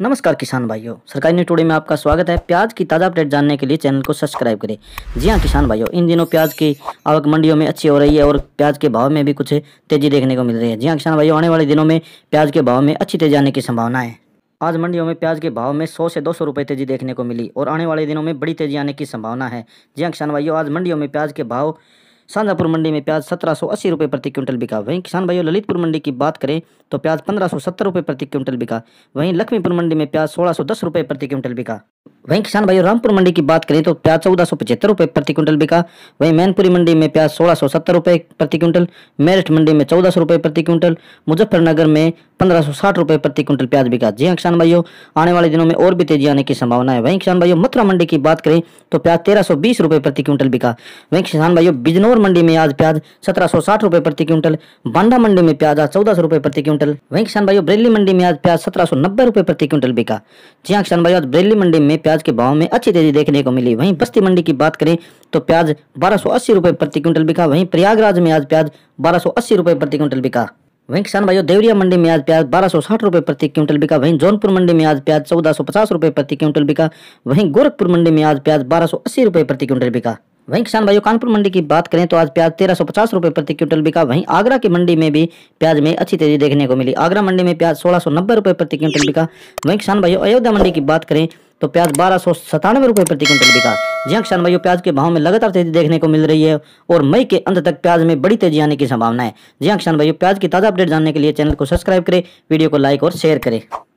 नमस्कार किसान भाइयों सरकारी न्यूज टुडे में आपका स्वागत है प्याज की ताज़ा अपडेट जानने के लिए चैनल को सब्सक्राइब करें जी हाँ किसान भाइयों इन दिनों प्याज की आवक मंडियों में अच्छी हो रही है और प्याज के भाव में भी कुछ तेज़ी देखने को मिल रही है जी हाँ किसान भाइयों आने वाले दिनों में प्याज के भाव में अच्छी तेजी आने की संभावना है आज मंडियों में प्याज के भाव में 100 से 200 रुपए तेजी देखने को मिली और आने वाले दिनों में बड़ी तेजी आने की संभावना है जी हाँ किसान भाइयों आज मंडियों में प्याज के भाव साझापुर मंडी में प्याज सत्रह सौ अस्सी रुपये प्रति क्विंटल बिका वहीं किसान भाइयों ललितपुर मंडी की बात करें तो प्याज पंद्रह सौ सत्तर रुपये प्रति क्विंटल बिका वहीं लक्ष्मीपुर मंडी में प्याज सोलह सौ दस रुपये प्रति क्विंटल बिका वहीं किसान भाइयों रामपुर मंडी की बात करें तो प्याज चौदह सौ पचहत्तर रुपये प्रति क्विंटल बिका वहीं मैनपुरी मंडी में प्याज सोलह सौ सत्तर रुपये प्रति क्विंटल मेरठ मंडी में चौदह सौ रुपये प्रति क्विंटल मुजफ्फरनगर में पंद्रह सौ साठ रुपये प्रति क्विंटल प्याज बिका जी हाँ किसान भाइयों आने वाले दिनों में और भी तेजी आने की संभावना है वहीं किसान भाइयों मथुरा मंडी की बात करें तो प्याज तेरह सौ बीस रुपये प्रति क्विंटल बिका वहीं किसान भाइयों बिजनौर मंडी में आज प्याज सत्रह सौ साठ रुपये प्रति क्विंटल बांडा मंडी में प्याज आज चौदह सौ रुपये प्रति क्विंटल वहीं किसान भाइयों ब्रेली मंडी में आज प्याज सत्रह सौ नब्बे रुपये प्रति क्विंटल बिका जी हाँ किसान भाइयों आज ब्रेली मंडी में प्याज प्याज के भाव में अच्छी तेजी देखने को मिली वहीं बस्ती मंडी की बात करें तो प्याज बारह सौ प्रति क्विंटल बिका वहीं प्रयागराज में आज प्याज बारह सौ प्रति क्विंटल बिका वहीं किसान भाइयों देवरिया मंडी में आज प्याज बारह सौ साठ प्रति क्विंटल बिका वहीं जौनपुर मंडी में आज प्याज चौदह सौ पचास प्रति क्विंटल बिका वहीं गोरखपुर मंडी में आज प्याज बारह सौ अस्सी प्रति क्विंटल बिका वहीं किसान भाइयों कानपुर मंडी की बात करें तो आज प्याज तेरह सौ पचास रुपये प्रति क्विंटल बिका वहीं आगरा की मंडी में भी प्याज में अच्छी तेजी देखने को मिली आगरा मंडी में प्याज सोलह सौ नब्बे रुपये प्रति क्विंटल बिका वहीं किसान भाइयों अयोध्या मंडी की बात करें तो प्याज बारह सौ सतानवे रुपये प्रति क्विंटल बिका जहाँ किसान भाइयों प्याज के भाव में लगातार तेजी देखने को मिल रही है और मई के अंत तक प्याज में बड़ी तेजी आने की संभावना है जहाँ किसान भाइयों प्याज की ताज़ा अपडेट जानने के लिए चैनल को सब्सक्राइब करें वीडियो को लाइक और शेयर करें